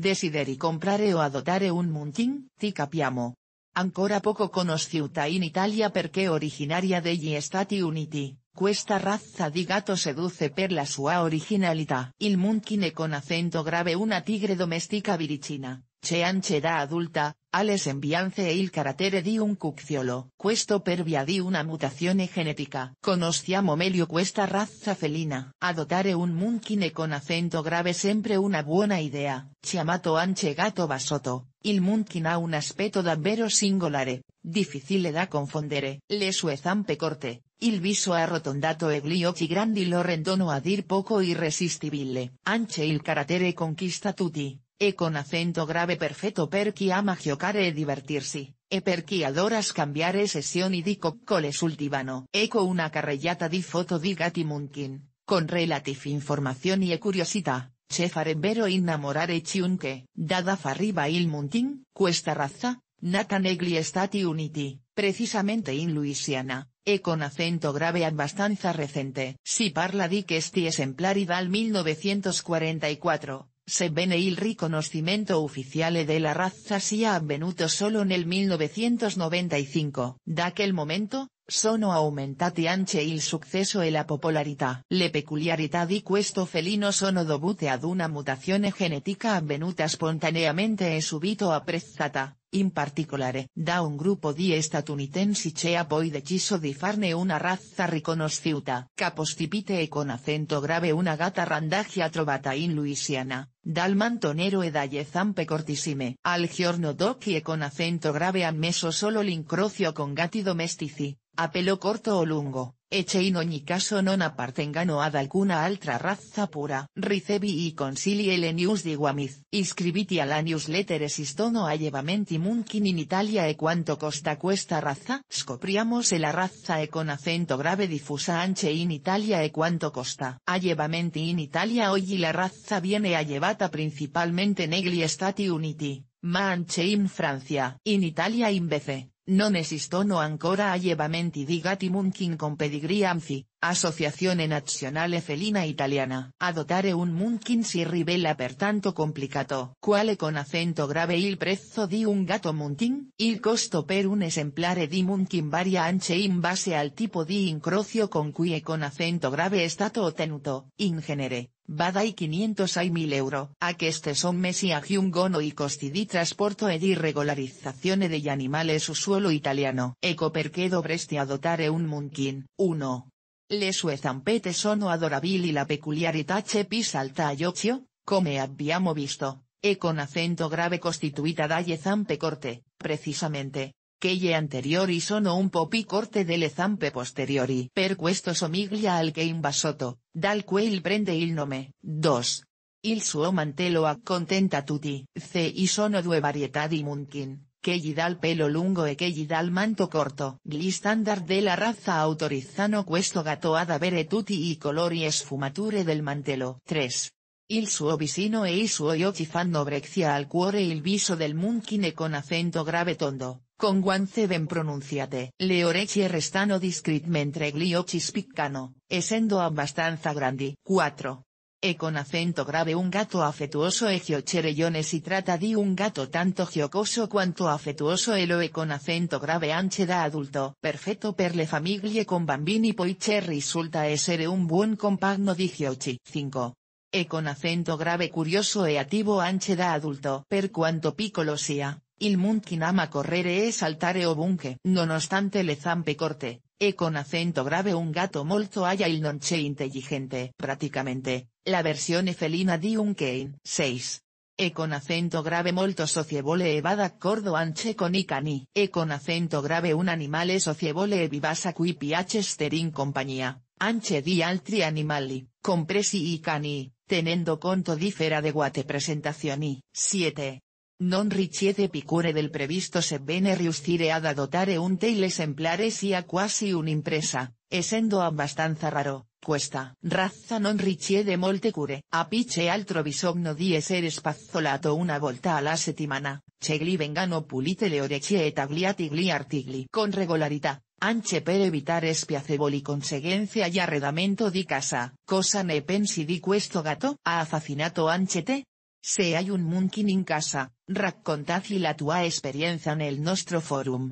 desideri comprare o adotare un muntin, ti capiamo. Ancora poco conosciuta in Italia perché originaria degli Stati Uniti, questa razza di gatto seduce per la sua originalità. Il muntine con acento grave una tigre domestica viricina, Che anche da adulta, ales enviance e il carattere di un cucciolo. Questo pervia di una mutazione genetica. Conosciamo meglio questa razza felina. Adotare un munkine con acento grave sempre una buona idea. Chiamato anche gatto basoto. il munkine ha un aspetto davvero singolare, difficile da confondere. Le sue zampe corte, il viso arrotondato e gli occhi grandi lo rendono a dir poco irresistibile. Anche il carattere conquista tutti. E con acento grave perfecto per chi ama giocare e divertirsi, e cambiar adora e sesión y di coccoles sul eco una carrellata di foto di Gatti Munkin, con relative informazioni e curiosità. Che farebbero innamorare chiunque. Dada farriba il Muntin, questa razza, nata negli Stati Uniti, precisamente in Louisiana, e con acento grave abbastanza recente. Si parla di questi esemplari dal 1944, sebbene il riconoscimento ufficiale della razza sia avvenuto solo nel 1995. Da quel momento, sono aumentati anche il successo e la popolarità. Le peculiarità di questo felino sono dovute ad una mutazione genetica avvenuta spontaneamente e subito apprezzata, In particolare, da un gruppo di statunitensi c'è poi deciso di farne una razza riconosciuta. Capostipite e con acento grave una gata randagia trovata in Louisiana, dal mantonero e dalle zampe cortissime. Al giorno d'occhi e con acento grave a solo l'incrocio con gatti domestici, a pelo corto o lungo Eche in ogni caso non appartengano ad alcuna altra razza pura. Ricevi i consigli e le news di Guamiz. Iscriviti alla newsletter esistono allevamenti munkin in Italia e quanto costa questa razza? Scopriamo se la razza e con acento grave diffusa anche in Italia e quanto costa. Allevamenti in Italia oggi la razza viene allevata principalmente negli Stati Uniti, ma anche in Francia. In Italia invece, non no ancora a di gatti munkin con pedigree amfi. Associazione Nazionale Felina Italiana. Adotare un munkin si rivela per tanto complicato. Quale con acento grave il prezzo di un gatto munkin? Il costo per un esemplare di munkin varia anche in base al tipo di incrocio con cui e con acento grave è stato ottenuto. In genere, va dai 500 ai 1000 euro. son mesi a aggiungono i costi di trasporto e di regolarizzazione degli animali su suolo italiano. Ecco perché dovresti adotare un munkin. 1. Le sue zampete sono adorabili la peculiarità che salta a occhio, come abbiamo visto, e con acento grave costituita dalle zampe corte, precisamente, quelle anteriori sono un popi corte delle zampe posteriori. Per questo somiglia al che invasoto, dal que il prende il nome. 2. Il suo mantello accontenta tutti. C. y sono due varietà di munkin da dal pelo lungo e da dal manto corto. Gli standard della razza autorizzano questo gatto ad avere tutti i colori e sfumature del mantello. 3. Il suo vicino e il suo occhi fanno breccia al cuore e il viso del munkine con acento grave e tondo, con guance ben pronunciate. Le orecchie restano discrete mentre gli occhi spiccano, essendo abbastanza grandi. 4. E con acento grave un gato afetuoso e cherellones si trata di un gato tanto giocoso quanto afetuoso e lo e con acento grave anche da adulto. Perfetto per le famiglie con bambini poiché risulta essere un buon compagno di giochi. 5 e con acento grave curioso e attivo anche da adulto. Per quanto piccolo sia, il munkin ama correre e saltare o No Nonostante le zampe corte, e con acento grave un gato molto haya il non inteligente, intelligente. la versión felina di un cane. 6. E con acento grave molto socievole e va anche con i cani. E con acento grave un animale socievole e vivasa qui piace in compagnia, anche di altri animali, compresi i cani, tenendo conto di fera de guate presentazioni. 7. Non de picure del previsto bene riuscire ad adottare un tale esemplare sia quasi impresa, essendo abbastanza raro, Cuesta, razza non de molte cure. A piche altro bisogno di eser spazzolato una volta la settimana, gli vengano pulite le orecchie e tagliati gli artigli con regolarità, anche per evitare conseguencia conseguenze arredamento di casa. Cosa ne pensi di questo gatto? Ha affascinato anche te? Si hay un Munkin en casa, raccontaci la tua esperienza el nostro forum.